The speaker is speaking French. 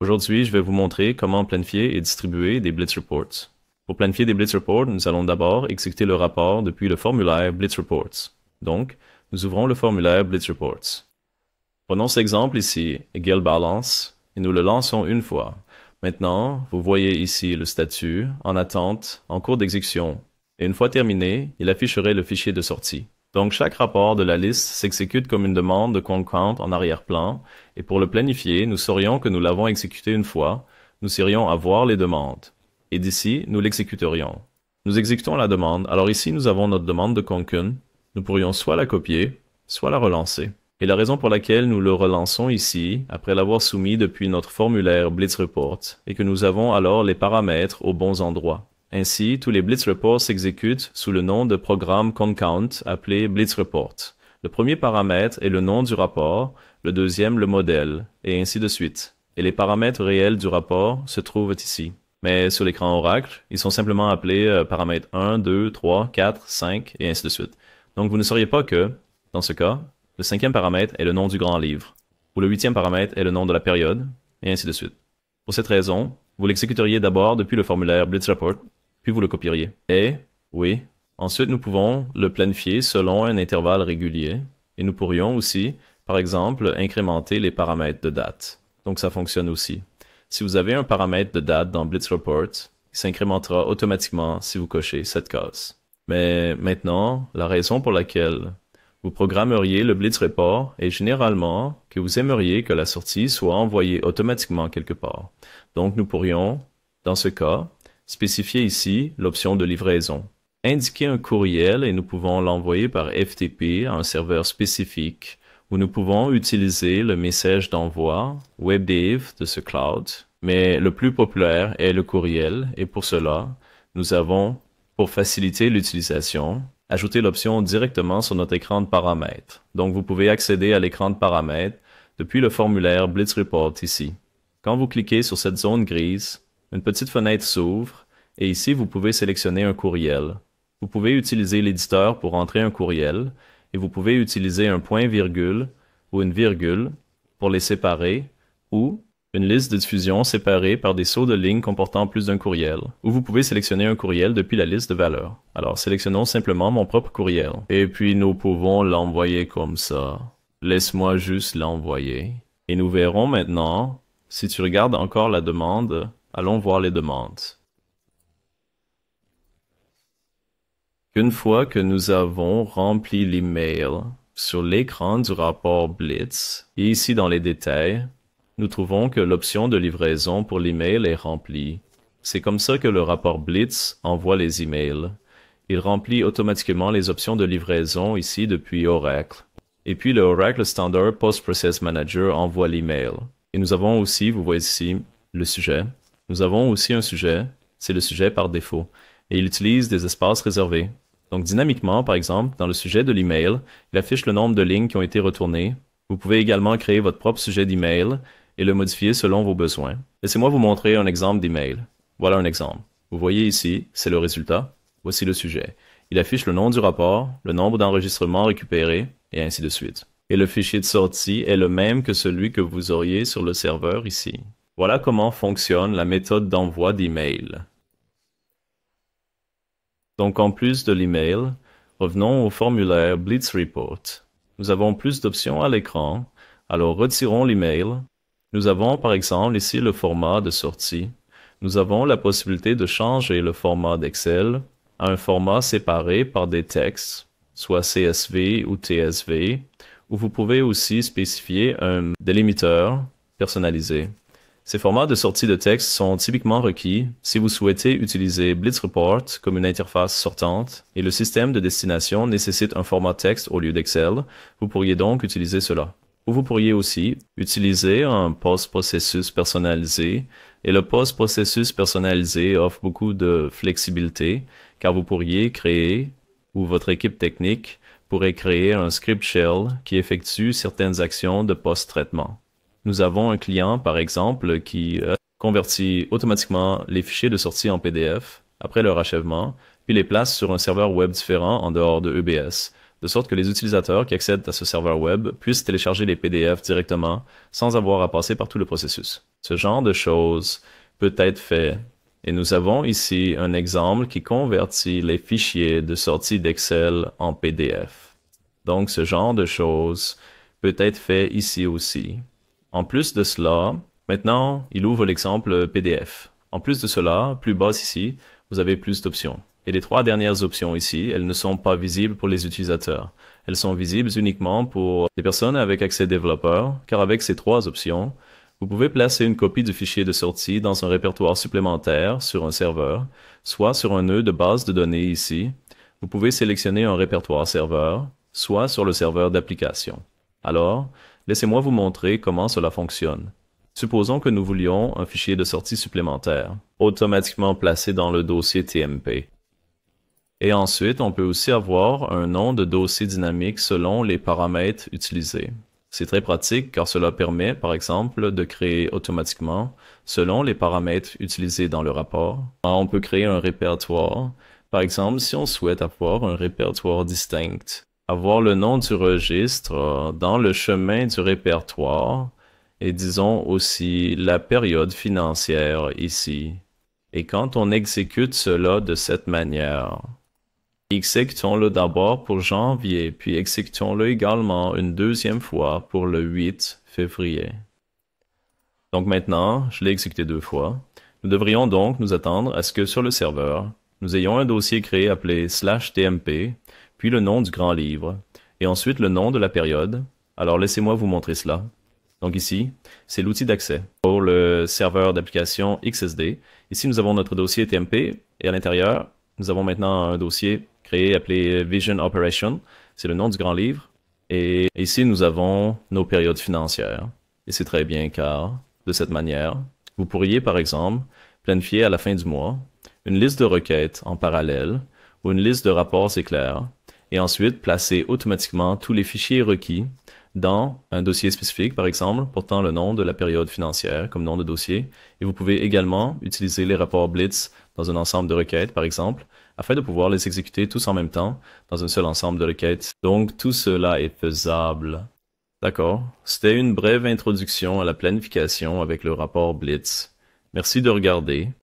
Aujourd'hui, je vais vous montrer comment planifier et distribuer des Blitz Reports. Pour planifier des Blitz Reports, nous allons d'abord exécuter le rapport depuis le formulaire Blitz Reports. Donc, nous ouvrons le formulaire Blitz Reports. Prenons cet exemple ici, Equal Balance, et nous le lançons une fois. Maintenant, vous voyez ici le statut, en attente, en cours d'exécution. Et une fois terminé, il afficherait le fichier de sortie. Donc chaque rapport de la liste s'exécute comme une demande de Concon en arrière-plan, et pour le planifier, nous saurions que nous l'avons exécuté une fois, nous serions à voir les demandes, et d'ici, nous l'exécuterions. Nous exécutons la demande, alors ici nous avons notre demande de concun, nous pourrions soit la copier, soit la relancer. Et la raison pour laquelle nous le relançons ici, après l'avoir soumis depuis notre formulaire Blitz Report, est que nous avons alors les paramètres aux bons endroits. Ainsi, tous les blitz reports s'exécutent sous le nom de programme concount appelé blitz report. Le premier paramètre est le nom du rapport, le deuxième le modèle, et ainsi de suite. Et les paramètres réels du rapport se trouvent ici. Mais sur l'écran Oracle, ils sont simplement appelés euh, paramètres 1, 2, 3, 4, 5, et ainsi de suite. Donc vous ne sauriez pas que, dans ce cas, le cinquième paramètre est le nom du grand livre, ou le huitième paramètre est le nom de la période, et ainsi de suite. Pour cette raison, vous l'exécuteriez d'abord depuis le formulaire Blitz Report puis vous le copieriez. Et, oui, ensuite nous pouvons le planifier selon un intervalle régulier, et nous pourrions aussi, par exemple, incrémenter les paramètres de date. Donc ça fonctionne aussi. Si vous avez un paramètre de date dans Blitz Report, il s'incrémentera automatiquement si vous cochez cette case. Mais maintenant, la raison pour laquelle vous programmeriez le Blitz Report est généralement que vous aimeriez que la sortie soit envoyée automatiquement quelque part. Donc nous pourrions, dans ce cas, Spécifiez ici l'option de livraison. Indiquez un courriel et nous pouvons l'envoyer par FTP à un serveur spécifique où nous pouvons utiliser le message d'envoi WebDAV de ce cloud, mais le plus populaire est le courriel et pour cela, nous avons, pour faciliter l'utilisation, ajouté l'option directement sur notre écran de paramètres. Donc vous pouvez accéder à l'écran de paramètres depuis le formulaire Blitz Report ici. Quand vous cliquez sur cette zone grise, une petite fenêtre s'ouvre et ici vous pouvez sélectionner un courriel. Vous pouvez utiliser l'éditeur pour entrer un courriel et vous pouvez utiliser un point-virgule ou une virgule pour les séparer ou une liste de diffusion séparée par des sauts de ligne comportant plus d'un courriel, ou vous pouvez sélectionner un courriel depuis la liste de valeurs. Alors sélectionnons simplement mon propre courriel. Et puis nous pouvons l'envoyer comme ça. Laisse-moi juste l'envoyer. Et nous verrons maintenant, si tu regardes encore la demande, Allons voir les demandes. Une fois que nous avons rempli l'email, sur l'écran du rapport Blitz, et ici dans les détails, nous trouvons que l'option de livraison pour l'email est remplie. C'est comme ça que le rapport Blitz envoie les emails. Il remplit automatiquement les options de livraison ici depuis Oracle. Et puis le Oracle Standard Post Process Manager envoie l'email. Et nous avons aussi, vous voyez ici, le sujet, nous avons aussi un sujet, c'est le sujet par défaut, et il utilise des espaces réservés. Donc dynamiquement, par exemple, dans le sujet de l'email, il affiche le nombre de lignes qui ont été retournées. Vous pouvez également créer votre propre sujet d'email et le modifier selon vos besoins. Laissez-moi vous montrer un exemple d'email. Voilà un exemple. Vous voyez ici, c'est le résultat. Voici le sujet. Il affiche le nom du rapport, le nombre d'enregistrements récupérés, et ainsi de suite. Et le fichier de sortie est le même que celui que vous auriez sur le serveur ici. Voilà comment fonctionne la méthode d'envoi d'email. Donc en plus de l'email, revenons au formulaire Blitz Report. Nous avons plus d'options à l'écran, alors retirons l'email. Nous avons par exemple ici le format de sortie. Nous avons la possibilité de changer le format d'Excel à un format séparé par des textes, soit CSV ou TSV, où vous pouvez aussi spécifier un délimiteur personnalisé. Ces formats de sortie de texte sont typiquement requis si vous souhaitez utiliser BlitzReport comme une interface sortante et le système de destination nécessite un format texte au lieu d'Excel. Vous pourriez donc utiliser cela. Ou vous pourriez aussi utiliser un post-processus personnalisé et le post-processus personnalisé offre beaucoup de flexibilité car vous pourriez créer ou votre équipe technique pourrait créer un script shell qui effectue certaines actions de post-traitement. Nous avons un client, par exemple, qui euh, convertit automatiquement les fichiers de sortie en PDF après leur achèvement, puis les place sur un serveur web différent en dehors de EBS, de sorte que les utilisateurs qui accèdent à ce serveur web puissent télécharger les PDF directement sans avoir à passer par tout le processus. Ce genre de choses peut être fait. Et nous avons ici un exemple qui convertit les fichiers de sortie d'Excel en PDF. Donc ce genre de choses peut être fait ici aussi. En plus de cela, maintenant, il ouvre l'exemple PDF. En plus de cela, plus bas ici, vous avez plus d'options. Et les trois dernières options ici, elles ne sont pas visibles pour les utilisateurs. Elles sont visibles uniquement pour les personnes avec accès développeur, car avec ces trois options, vous pouvez placer une copie du fichier de sortie dans un répertoire supplémentaire sur un serveur, soit sur un nœud de base de données ici. Vous pouvez sélectionner un répertoire serveur, soit sur le serveur d'application. Alors, Laissez-moi vous montrer comment cela fonctionne. Supposons que nous voulions un fichier de sortie supplémentaire, automatiquement placé dans le dossier TMP. Et ensuite, on peut aussi avoir un nom de dossier dynamique selon les paramètres utilisés. C'est très pratique car cela permet, par exemple, de créer automatiquement, selon les paramètres utilisés dans le rapport, ah, on peut créer un répertoire. Par exemple, si on souhaite avoir un répertoire distinct avoir le nom du registre euh, dans le chemin du répertoire et disons aussi la période financière ici. Et quand on exécute cela de cette manière, exécutons-le d'abord pour janvier, puis exécutons-le également une deuxième fois pour le 8 février. Donc maintenant, je l'ai exécuté deux fois. Nous devrions donc nous attendre à ce que sur le serveur, nous ayons un dossier créé appelé slash tmp puis le nom du grand livre, et ensuite le nom de la période. Alors laissez-moi vous montrer cela. Donc ici, c'est l'outil d'accès pour le serveur d'application XSD. Ici, nous avons notre dossier TMP et à l'intérieur, nous avons maintenant un dossier créé appelé Vision Operation. C'est le nom du grand livre. Et ici, nous avons nos périodes financières. Et c'est très bien car, de cette manière, vous pourriez, par exemple, planifier à la fin du mois une liste de requêtes en parallèle ou une liste de rapports c'est clair, et ensuite placer automatiquement tous les fichiers requis dans un dossier spécifique, par exemple, portant le nom de la période financière comme nom de dossier. Et vous pouvez également utiliser les rapports Blitz dans un ensemble de requêtes, par exemple, afin de pouvoir les exécuter tous en même temps dans un seul ensemble de requêtes. Donc tout cela est faisable. D'accord, c'était une brève introduction à la planification avec le rapport Blitz. Merci de regarder.